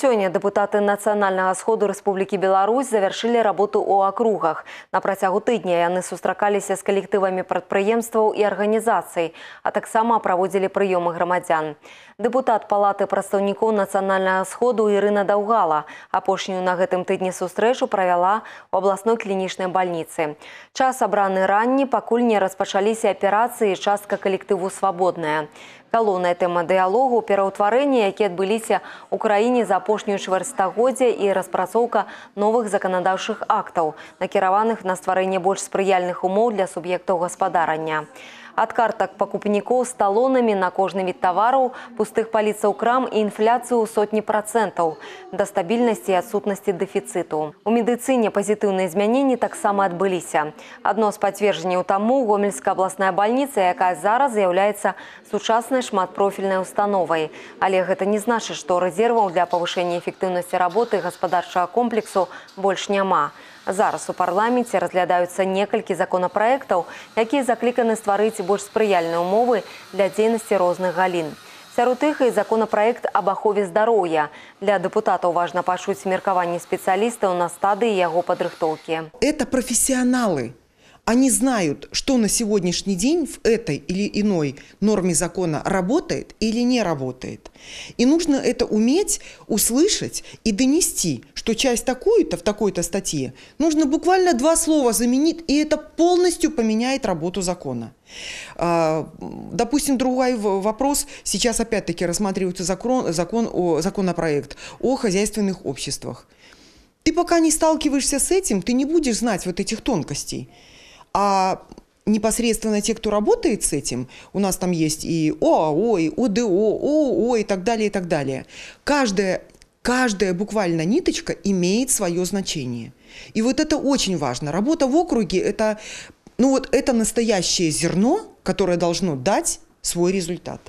Сегодня депутаты Национального сходу Республики Беларусь завершили работу о округах. На протягу тыдня яны сустракались с коллективами прадпрыемстваў и организаций, а так само проводили приемы громадян. Депутат Палаты представников Национального сходу Ирина Даугала апошнюю на гэтым тыдні сустрэчу провела в областной клиничной больнице. Час обраны ранні, покуль не распачаліся операции, частка коллективу свободная. Галоўная тэма дыялогу пераўтварэння, якія адбыліся ў Украине за апошнюю чвэрстагоддзе и распрацоўка новых заканадаўчых актов, накіраваных на стварэнне больш спрыяльных умов для субъектов гаспадарання. Ад картак пакупнікоў з талонамі на кожны від тавараў, пустых паліцаў крам і інфляцыю сотні працэнтаў да стабільнасці і адсутнасці дэфіцыту. У медыцыне пазітыўныя змяненні таксама адбыліся. Адно з пацверджанняў таму гомельская абласная бальніца, якая зараз з'яўляецца сучаснай шматпрофільнай установай. Але гэта не значыць, што рэзерваў для павышэння эфектыўнасці работы гаспадарчага комплексу больш няма. Зараз у парламенце разглядаюцца некалькі законапраектаў, якія закліканы стварыць больше спрыяльныя ўмовы для деятельности разных галін. Сярод іх и законопроект об ахове здоровья. Для депутатаў важно пачуць меркаванне специалистов на стадии его падрыхтоўкі. Это профессионалы они знают, что на сегодняшний день в этой или иной норме закона работает или не работает. И нужно это уметь услышать и донести, что часть такую-то в такой-то статье нужно буквально два слова заменить, и это полностью поменяет работу закона. А, допустим, другой вопрос. Сейчас опять-таки рассматривается закон, закон о, законопроект о хозяйственных обществах. Ты пока не сталкиваешься с этим, ты не будешь знать вот этих тонкостей. А непосредственно те, кто работает с этим, у нас там есть и ОАО, и ОДО, ООО и так далее, и так далее. Каждая, каждая буквально ниточка имеет свое значение. И вот это очень важно. Работа в округе – это, ну вот, это настоящее зерно, которое должно дать свой результат.